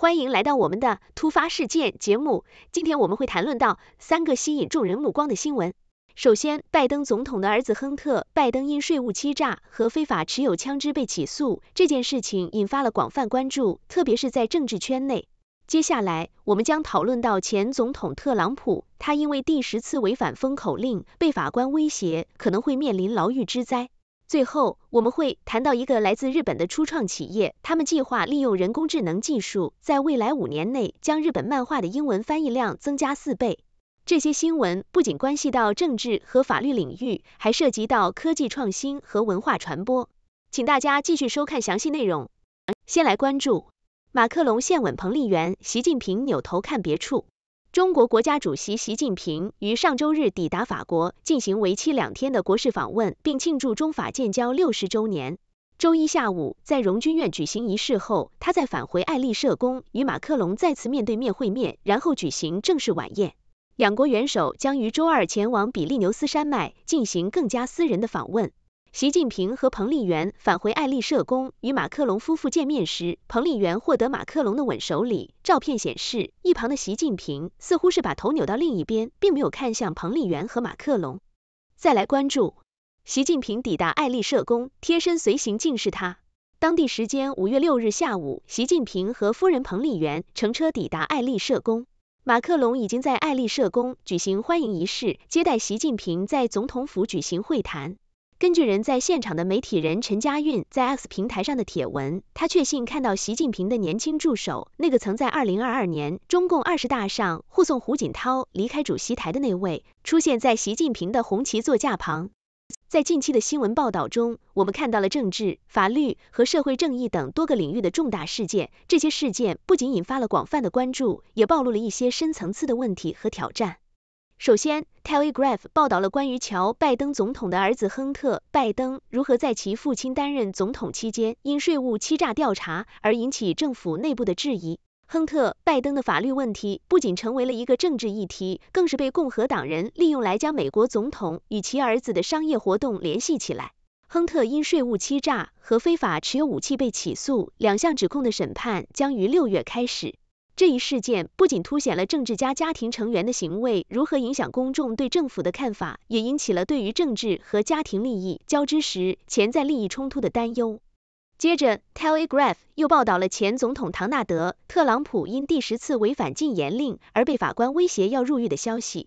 欢迎来到我们的突发事件节目。今天我们会谈论到三个吸引众人目光的新闻。首先，拜登总统的儿子亨特·拜登因税务欺诈和非法持有枪支被起诉，这件事情引发了广泛关注，特别是在政治圈内。接下来，我们将讨论到前总统特朗普，他因为第十次违反封口令，被法官威胁可能会面临牢狱之灾。最后，我们会谈到一个来自日本的初创企业，他们计划利用人工智能技术，在未来五年内将日本漫画的英文翻译量增加四倍。这些新闻不仅关系到政治和法律领域，还涉及到科技创新和文化传播。请大家继续收看详细内容。先来关注：马克龙献吻彭丽媛，习近平扭头看别处。中国国家主席习近平于上周日抵达法国，进行为期两天的国事访问，并庆祝中法建交六十周年。周一下午，在荣军院举行仪式后，他再返回爱丽舍宫与马克龙再次面对面会面，然后举行正式晚宴。两国元首将于周二前往比利牛斯山脉，进行更加私人的访问。习近平和彭丽媛返回爱丽舍宫与马克龙夫妇见面时，彭丽媛获得马克龙的吻手礼。照片显示，一旁的习近平似乎是把头扭到另一边，并没有看向彭丽媛和马克龙。再来关注，习近平抵达爱丽舍宫，贴身随行竟是他。当地时间五月六日下午，习近平和夫人彭丽媛乘车抵达爱丽舍宫，马克龙已经在爱丽舍宫举行欢迎仪式，接待习近平在总统府举行会谈。根据人在现场的媒体人陈佳韵在 X 平台上的帖文，他确信看到习近平的年轻助手，那个曾在2022年中共二十大上护送胡锦涛离开主席台的那位，出现在习近平的红旗座驾旁。在近期的新闻报道中，我们看到了政治、法律和社会正义等多个领域的重大事件。这些事件不仅引发了广泛的关注，也暴露了一些深层次的问题和挑战。首先，Telegraph 报道了关于乔·拜登总统的儿子亨特·拜登如何在其父亲担任总统期间因税务欺诈调查而引起政府内部的质疑。亨特·拜登的法律问题不仅成为了一个政治议题，更是被共和党人利用来将美国总统与其儿子的商业活动联系起来。亨特因税务欺诈和非法持有武器被起诉，两项指控的审判将于六月开始。这一事件不仅凸显了政治家家庭成员的行为如何影响公众对政府的看法，也引起了对于政治和家庭利益交织时潜在利益冲突的担忧。接着，《Telegraph》又报道了前总统唐纳德·特朗普因第十次违反禁言令而被法官威胁要入狱的消息。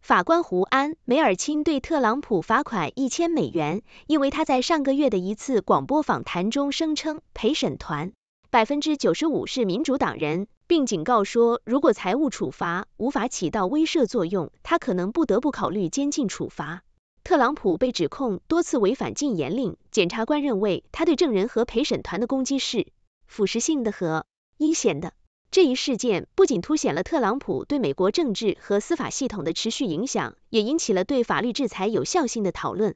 法官胡安·梅尔钦对特朗普罚款一千美元，因为他在上个月的一次广播访谈中声称陪审团百分之九十五是民主党人。并警告说，如果财务处罚无法起到威慑作用，他可能不得不考虑监禁处罚。特朗普被指控多次违反禁言令，检察官认为他对证人和陪审团的攻击是腐蚀性的和阴险的。这一事件不仅凸显了特朗普对美国政治和司法系统的持续影响，也引起了对法律制裁有效性的讨论。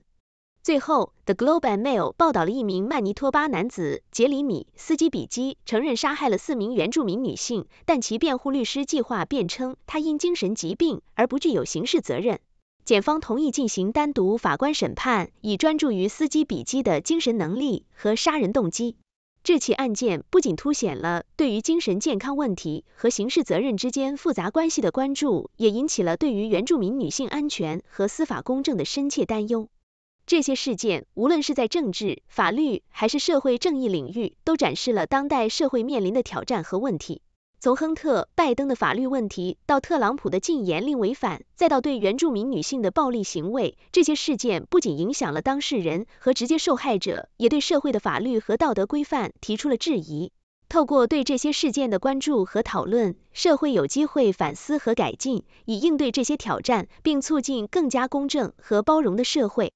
最后，The Globe and Mail 报道了一名曼尼托巴男子杰里米·斯基比基承认杀害了四名原住民女性，但其辩护律师计划辩称他因精神疾病而不具有刑事责任。检方同意进行单独法官审判，以专注于斯基比基的精神能力和杀人动机。这起案件不仅凸显了对于精神健康问题和刑事责任之间复杂关系的关注，也引起了对于原住民女性安全和司法公正的深切担忧。这些事件无论是在政治、法律还是社会正义领域，都展示了当代社会面临的挑战和问题。从亨特、拜登的法律问题，到特朗普的禁言令违反，再到对原住民女性的暴力行为，这些事件不仅影响了当事人和直接受害者，也对社会的法律和道德规范提出了质疑。透过对这些事件的关注和讨论，社会有机会反思和改进，以应对这些挑战，并促进更加公正和包容的社会。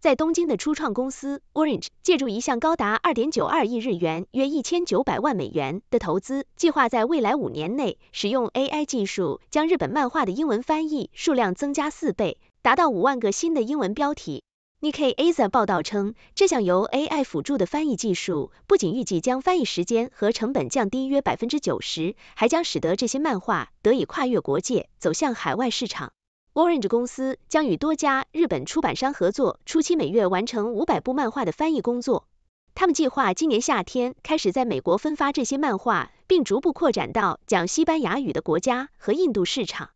在东京的初创公司 Orange 借助一项高达2.92亿日元（约1900万美元）的投资，计划在未来五年内使用 AI 技术，将日本漫画的英文翻译数量增加四倍，达到五万个新的英文标题。Nikaza i 报道称，这项由 AI 辅助的翻译技术不仅预计将翻译时间和成本降低约百分之九十，还将使得这些漫画得以跨越国界，走向海外市场。Orange 公司将与多家日本出版商合作，初期每月完成五百部漫画的翻译工作。他们计划今年夏天开始在美国分发这些漫画，并逐步扩展到讲西班牙语的国家和印度市场。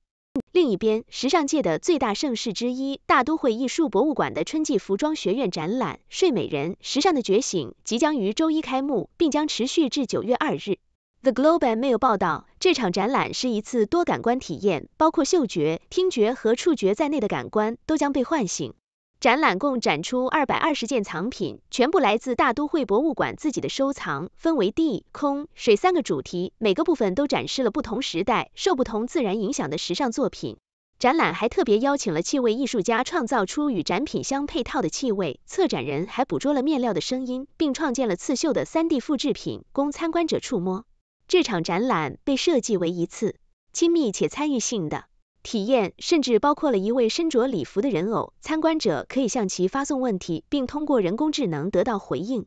另一边，时尚界的最大盛事之一——大都会艺术博物馆的春季服装学院展览“睡美人：时尚的觉醒”即将于周一开幕，并将持续至9月2日。The Globe and Mail 报道，这场展览是一次多感官体验，包括嗅觉、听觉和触觉在内的感官都将被唤醒。展览共展出二百二十件藏品，全部来自大都会博物馆自己的收藏，分为地、空、水三个主题，每个部分都展示了不同时代受不同自然影响的时尚作品。展览还特别邀请了气味艺术家，创造出与展品相配套的气味。策展人还捕捉了面料的声音，并创建了刺绣的 3D 复制品，供参观者触摸。这场展览被设计为一次亲密且参与性的体验，甚至包括了一位身着礼服的人偶，参观者可以向其发送问题，并通过人工智能得到回应。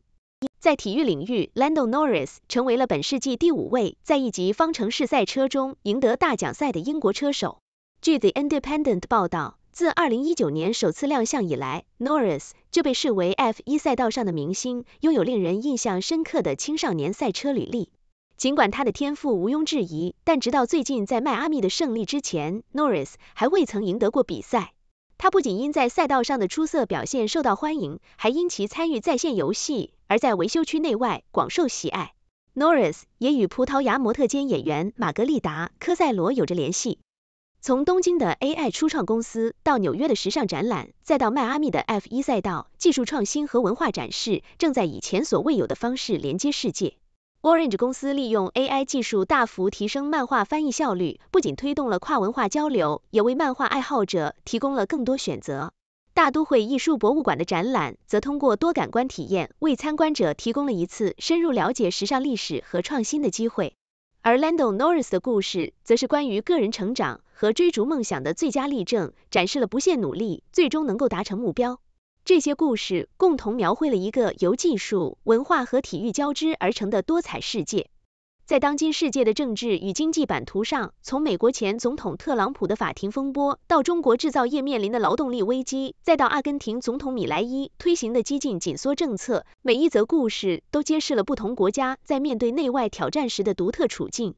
在体育领域，Lando Norris 成为了本世纪第五位在一级方程式赛车中赢得大奖赛的英国车手。据 The Independent 报道，自2019年首次亮相以来，Norris 就被视为 F1 赛道上的明星，拥有令人印象深刻的青少年赛车履历。尽管他的天赋毋庸置疑，但直到最近在迈阿密的胜利之前，Norris 还未曾赢得过比赛。他不仅因在赛道上的出色表现受到欢迎，还因其参与在线游戏而在维修区内外广受喜爱。Norris 也与葡萄牙模特兼演员玛格丽达·科塞罗有着联系。从东京的 AI 初创公司到纽约的时尚展览，再到迈阿密的 F1 赛道，技术创新和文化展示正在以前所未有的方式连接世界。Orange 公司利用 AI 技术大幅提升漫画翻译效率，不仅推动了跨文化交流，也为漫画爱好者提供了更多选择。大都会艺术博物馆的展览则通过多感官体验，为参观者提供了一次深入了解时尚历史和创新的机会。而 Lando Norris 的故事则是关于个人成长和追逐梦想的最佳例证，展示了不懈努力最终能够达成目标。这些故事共同描绘了一个由技术、文化和体育交织而成的多彩世界。在当今世界的政治与经济版图上，从美国前总统特朗普的法庭风波，到中国制造业面临的劳动力危机，再到阿根廷总统米莱伊推行的激进紧缩政策，每一则故事都揭示了不同国家在面对内外挑战时的独特处境。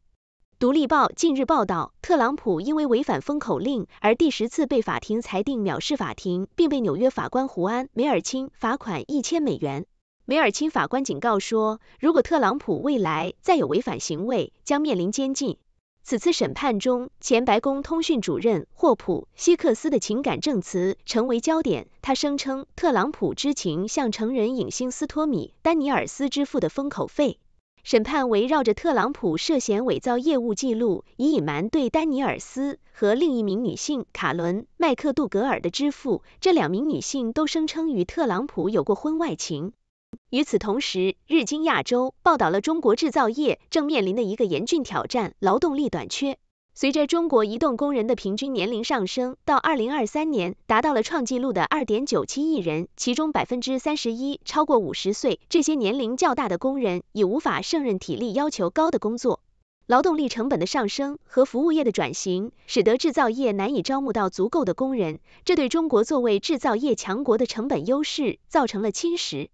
《独立报》近日报道，特朗普因为违反封口令而第十次被法庭裁定藐视法庭，并被纽约法官胡安·梅尔钦罚款一千美元。梅尔钦法官警告说，如果特朗普未来再有违反行为，将面临监禁。此次审判中，前白宫通讯主任霍普·希克斯的情感证词成为焦点。他声称，特朗普知情向成人影星斯托米·丹尼尔斯支付的封口费。审判围绕着特朗普涉嫌伪造业务记录，以隐瞒对丹尼尔斯和另一名女性卡伦·麦克杜格尔的支付。这两名女性都声称与特朗普有过婚外情。与此同时，《日经亚洲》报道了中国制造业正面临的一个严峻挑战——劳动力短缺。随着中国移动工人的平均年龄上升，到二零二三年达到了创纪录的二点九七亿人，其中百分之三十一超过五十岁。这些年龄较大的工人已无法胜任体力要求高的工作。劳动力成本的上升和服务业的转型，使得制造业难以招募到足够的工人，这对中国作为制造业强国的成本优势造成了侵蚀。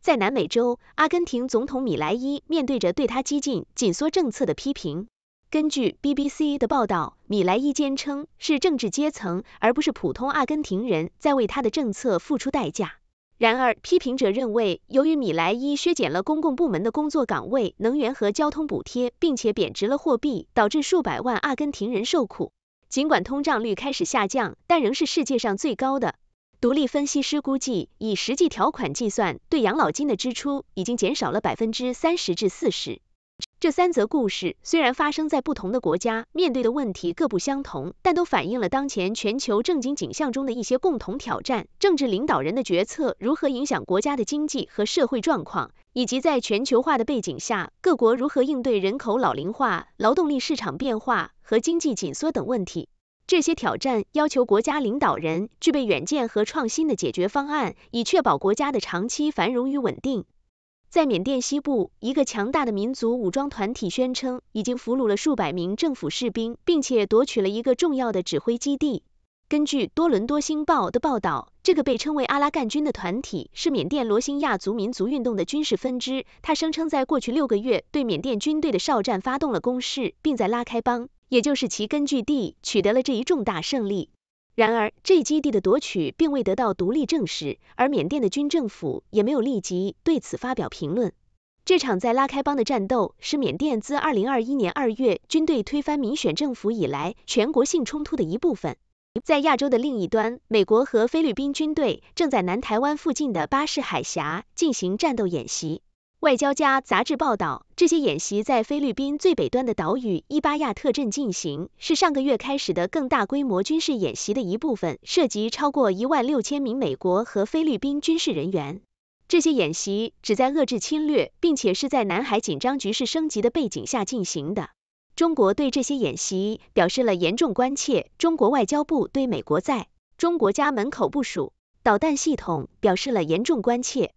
在南美洲，阿根廷总统米莱伊面对着对他激进紧缩政策的批评。根据 BBC 的报道，米莱伊坚称是政治阶层，而不是普通阿根廷人在为他的政策付出代价。然而，批评者认为，由于米莱伊削减了公共部门的工作岗位、能源和交通补贴，并且贬值了货币，导致数百万阿根廷人受苦。尽管通胀率开始下降，但仍是世界上最高的。独立分析师估计，以实际条款计算，对养老金的支出已经减少了百分之三十至四十。这三则故事虽然发生在不同的国家，面对的问题各不相同，但都反映了当前全球正经景象中的一些共同挑战。政治领导人的决策如何影响国家的经济和社会状况，以及在全球化的背景下，各国如何应对人口老龄化、劳动力市场变化和经济紧缩等问题。这些挑战要求国家领导人具备远见和创新的解决方案，以确保国家的长期繁荣与稳定。在缅甸西部，一个强大的民族武装团体宣称已经俘虏了数百名政府士兵，并且夺取了一个重要的指挥基地。根据《多伦多星报》的报道，这个被称为阿拉干军的团体是缅甸罗兴亚族民族运动的军事分支。他声称，在过去六个月对缅甸军队的哨站发动了攻势，并在拉开邦（也就是其根据地）取得了这一重大胜利。然而，这基地的夺取并未得到独立证实，而缅甸的军政府也没有立即对此发表评论。这场在拉开邦的战斗是缅甸自二零二一年二月军队推翻民选政府以来全国性冲突的一部分。在亚洲的另一端，美国和菲律宾军队正在南台湾附近的巴士海峡进行战斗演习。外交家杂志报道，这些演习在菲律宾最北端的岛屿伊巴亚特镇进行，是上个月开始的更大规模军事演习的一部分，涉及超过一万六千名美国和菲律宾军事人员。这些演习旨在遏制侵略，并且是在南海紧张局势升级的背景下进行的。中国对这些演习表示了严重关切。中国外交部对美国在中国家门口部署导弹系统表示了严重关切。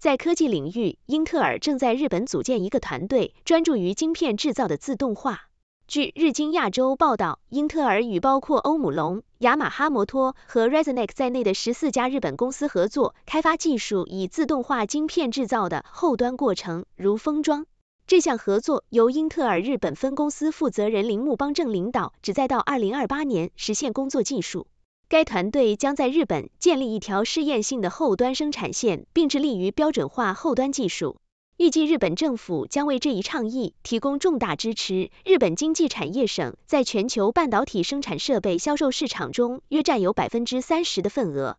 在科技领域，英特尔正在日本组建一个团队，专注于晶片制造的自动化。据日经亚洲报道，英特尔与包括欧姆龙、雅马哈摩托和 r e s n e s a 在内的十四家日本公司合作，开发技术以自动化晶片制造的后端过程，如封装。这项合作由英特尔日本分公司负责人铃木邦正领导，旨在到2028年实现工作技术。该团队将在日本建立一条试验性的后端生产线，并致力于标准化后端技术。预计日本政府将为这一倡议提供重大支持。日本经济产业省在全球半导体生产设备销售市场中约占有百分之三十的份额。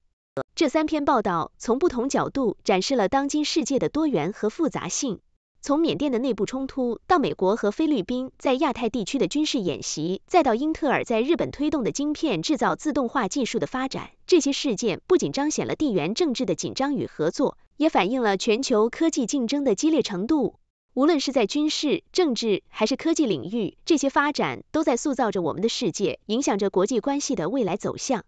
这三篇报道从不同角度展示了当今世界的多元和复杂性。从缅甸的内部冲突，到美国和菲律宾在亚太地区的军事演习，再到英特尔在日本推动的晶片制造自动化技术的发展，这些事件不仅彰显了地缘政治的紧张与合作，也反映了全球科技竞争的激烈程度。无论是在军事、政治还是科技领域，这些发展都在塑造着我们的世界，影响着国际关系的未来走向。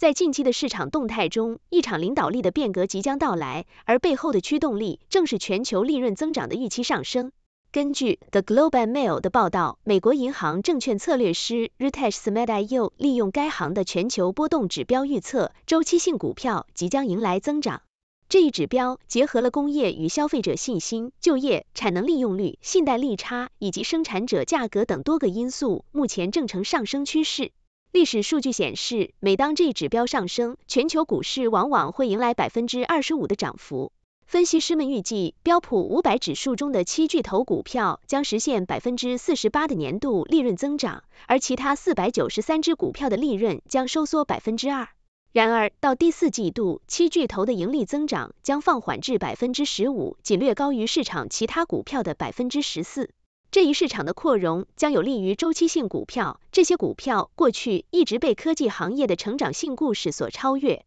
在近期的市场动态中，一场领导力的变革即将到来，而背后的驱动力正是全球利润增长的预期上升。根据《The g l o b a d Mail》的报道，美国银行证券策略师 Ritesh s m a d i o 利用该行的全球波动指标预测，周期性股票即将迎来增长。这一指标结合了工业与消费者信心、就业、产能利用率、信贷利差以及生产者价格等多个因素，目前正呈上升趋势。历史数据显示，每当这一指标上升，全球股市往往会迎来百分之二十五的涨幅。分析师们预计，标普五百指数中的七巨头股票将实现百分之四十八的年度利润增长，而其他四百九十三只股票的利润将收缩百分之二。然而，到第四季度，七巨头的盈利增长将放缓至百分之十五，仅略高于市场其他股票的百分之十四。这一市场的扩容将有利于周期性股票。这些股票过去一直被科技行业的成长性故事所超越。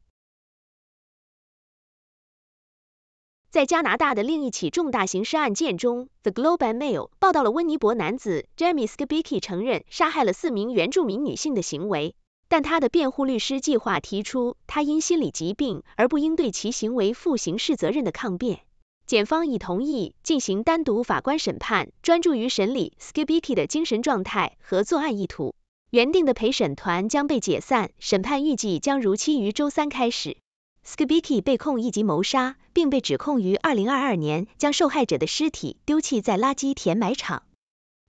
在加拿大的另一起重大刑事案件中，《The g l o b a d Mail》报道了温尼伯男子 Jami Skibiki 承认杀害了四名原住民女性的行为，但他的辩护律师计划提出他因心理疾病而不应对其行为负刑事责任的抗辩。检方已同意进行单独法官审判，专注于审理 Skibiki 的精神状态和作案意图。原定的陪审团将被解散，审判预计将如期于周三开始。Skibiki 被控一级谋杀，并被指控于2022年将受害者的尸体丢弃在垃圾填埋场。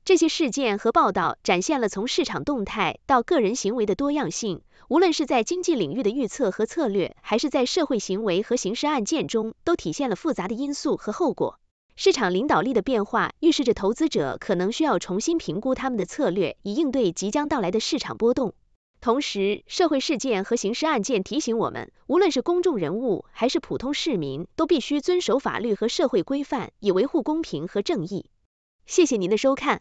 这些事件和报道展现了从市场动态到个人行为的多样性。无论是在经济领域的预测和策略，还是在社会行为和刑事案件中，都体现了复杂的因素和后果。市场领导力的变化预示着投资者可能需要重新评估他们的策略，以应对即将到来的市场波动。同时，社会事件和刑事案件提醒我们，无论是公众人物还是普通市民，都必须遵守法律和社会规范，以维护公平和正义。谢谢您的收看。